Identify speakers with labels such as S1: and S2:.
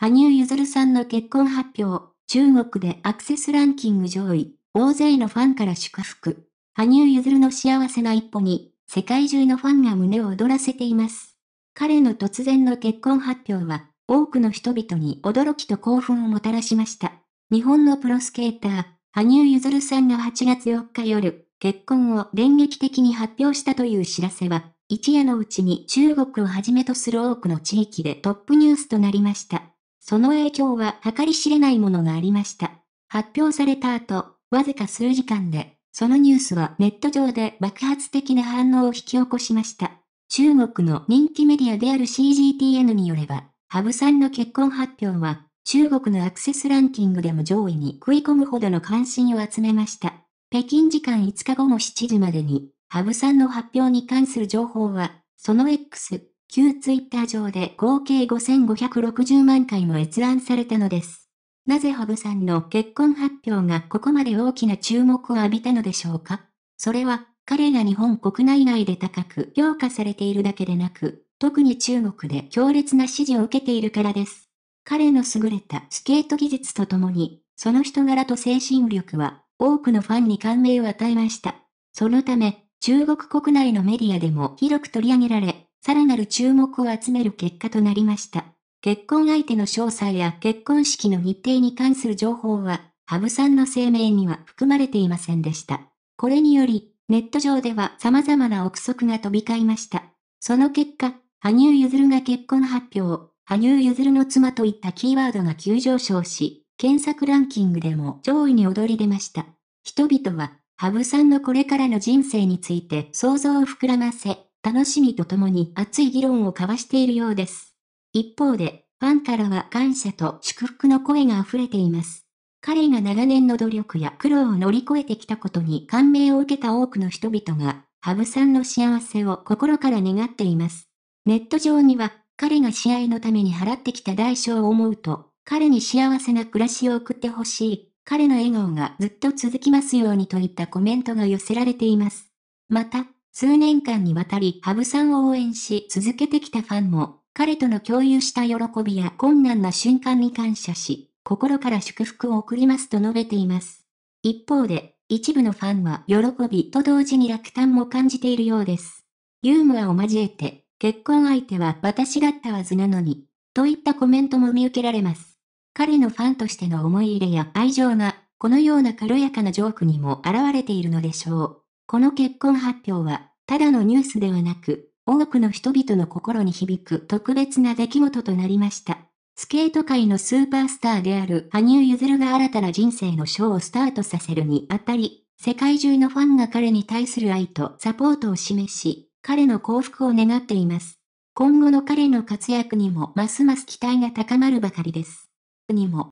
S1: 羽生結弦さんの結婚発表、中国でアクセスランキング上位、大勢のファンから祝福。羽生結弦の幸せな一歩に、世界中のファンが胸を躍らせています。彼の突然の結婚発表は、多くの人々に驚きと興奮をもたらしました。日本のプロスケーター、羽生結弦さんが8月4日夜、結婚を電撃的に発表したという知らせは、一夜のうちに中国をはじめとする多くの地域でトップニュースとなりました。その影響は計り知れないものがありました。発表された後、わずか数時間で、そのニュースはネット上で爆発的な反応を引き起こしました。中国の人気メディアである CGTN によれば、ハブさんの結婚発表は、中国のアクセスランキングでも上位に食い込むほどの関心を集めました。北京時間5日午後7時までに、ハブさんの発表に関する情報は、その X、旧ツイッター上で合計5560万回も閲覧されたのです。なぜハブさんの結婚発表がここまで大きな注目を浴びたのでしょうかそれは、彼が日本国内外で高く評価されているだけでなく、特に中国で強烈な支持を受けているからです。彼の優れたスケート技術とともに、その人柄と精神力は多くのファンに感銘を与えました。そのため、中国国内のメディアでも広く取り上げられ、さらなる注目を集める結果となりました。結婚相手の詳細や結婚式の日程に関する情報は、ハブさんの声明には含まれていませんでした。これにより、ネット上では様々な憶測が飛び交いました。その結果、羽生結弦が結婚発表、羽生結弦の妻といったキーワードが急上昇し、検索ランキングでも上位に躍り出ました。人々は、ハブさんのこれからの人生について想像を膨らませ、楽しみとともに熱い議論を交わしているようです。一方で、ファンからは感謝と祝福の声が溢れています。彼が長年の努力や苦労を乗り越えてきたことに感銘を受けた多くの人々が、羽生さんの幸せを心から願っています。ネット上には、彼が試合のために払ってきた代償を思うと、彼に幸せな暮らしを送ってほしい、彼の笑顔がずっと続きますようにといったコメントが寄せられています。また、数年間にわたり羽生さんを応援し続けてきたファンも、彼との共有した喜びや困難な瞬間に感謝し、心から祝福を送りますと述べています。一方で、一部のファンは喜びと同時に落胆も感じているようです。ユーモアを交えて、結婚相手は私だったはずなのに、といったコメントも見受けられます。彼のファンとしての思い入れや愛情が、このような軽やかなジョークにも現れているのでしょう。この結婚発表は、ただのニュースではなく、多くの人々の心に響く特別な出来事となりました。スケート界のスーパースターである羽生結弦が新たな人生のショーをスタートさせるにあたり、世界中のファンが彼に対する愛とサポートを示し、彼の幸福を願っています。今後の彼の活躍にもますます期待が高まるばかりです。にも